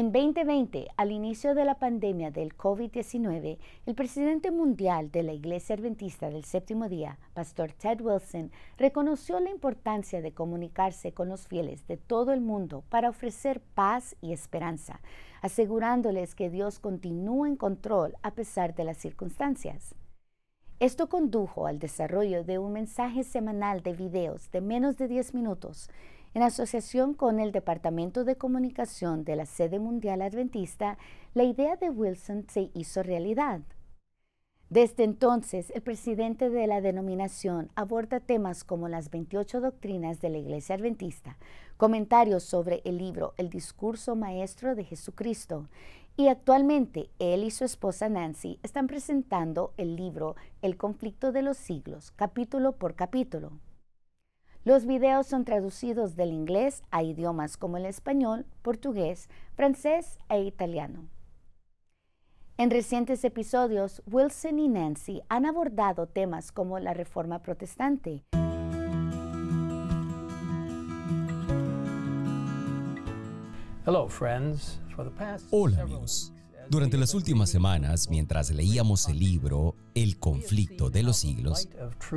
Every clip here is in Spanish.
En 2020, al inicio de la pandemia del COVID-19, el presidente mundial de la Iglesia Adventista del Séptimo Día, Pastor Ted Wilson, reconoció la importancia de comunicarse con los fieles de todo el mundo para ofrecer paz y esperanza, asegurándoles que Dios continúa en control a pesar de las circunstancias. Esto condujo al desarrollo de un mensaje semanal de videos de menos de 10 minutos en asociación con el Departamento de Comunicación de la sede mundial adventista, la idea de Wilson se hizo realidad. Desde entonces, el presidente de la denominación aborda temas como las 28 doctrinas de la Iglesia Adventista, comentarios sobre el libro El Discurso Maestro de Jesucristo, y actualmente él y su esposa Nancy están presentando el libro El conflicto de los siglos, capítulo por capítulo. Los videos son traducidos del inglés a idiomas como el español, portugués, francés e italiano. En recientes episodios, Wilson y Nancy han abordado temas como la reforma protestante, Hola amigos. Durante las últimas semanas, mientras leíamos el libro El conflicto de los siglos,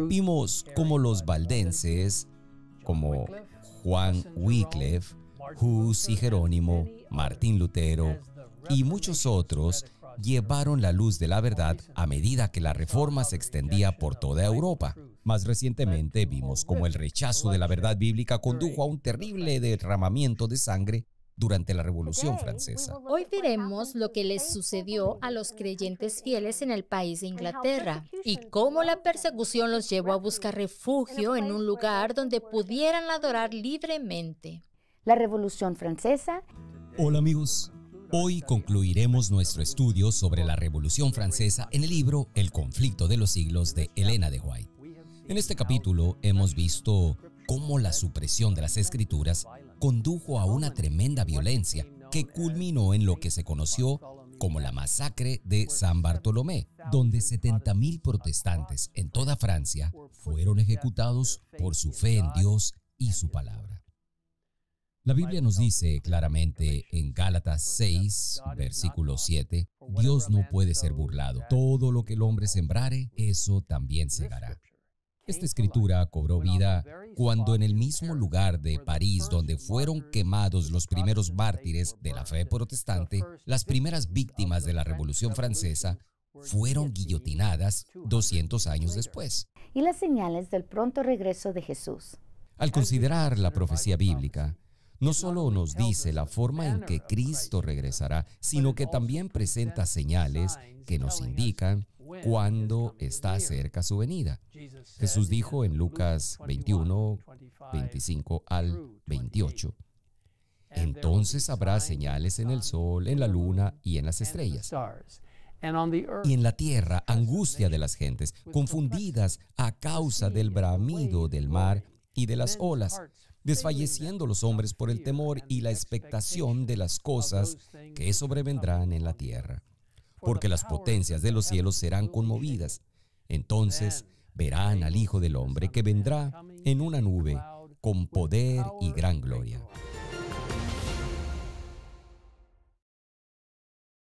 vimos cómo los valdenses, como Juan Wycliffe, Hus y Jerónimo, Martín Lutero y muchos otros, llevaron la luz de la verdad a medida que la reforma se extendía por toda Europa. Más recientemente vimos cómo el rechazo de la verdad bíblica condujo a un terrible derramamiento de sangre durante la Revolución Francesa. Hoy veremos lo que les sucedió a los creyentes fieles en el país de Inglaterra y cómo la persecución los llevó a buscar refugio en un lugar donde pudieran adorar libremente. La Revolución Francesa. Hola amigos, hoy concluiremos nuestro estudio sobre la Revolución Francesa en el libro El conflicto de los siglos de Elena de White. En este capítulo hemos visto cómo la supresión de las escrituras condujo a una tremenda violencia que culminó en lo que se conoció como la masacre de San Bartolomé, donde 70.000 protestantes en toda Francia fueron ejecutados por su fe en Dios y su palabra. La Biblia nos dice claramente en Gálatas 6, versículo 7, Dios no puede ser burlado. Todo lo que el hombre sembrare, eso también se dará. Esta escritura cobró vida cuando en el mismo lugar de París donde fueron quemados los primeros mártires de la fe protestante, las primeras víctimas de la Revolución Francesa fueron guillotinadas 200 años después. Y las señales del pronto regreso de Jesús. Al considerar la profecía bíblica, no solo nos dice la forma en que Cristo regresará, sino que también presenta señales que nos indican cuándo está cerca su venida. Jesús dijo en Lucas 21, 25 al 28, entonces habrá señales en el sol, en la luna y en las estrellas. Y en la tierra, angustia de las gentes, confundidas a causa del bramido del mar y de las olas, desfalleciendo los hombres por el temor y la expectación de las cosas que sobrevendrán en la tierra, porque las potencias de los cielos serán conmovidas. Entonces verán al Hijo del Hombre que vendrá en una nube con poder y gran gloria.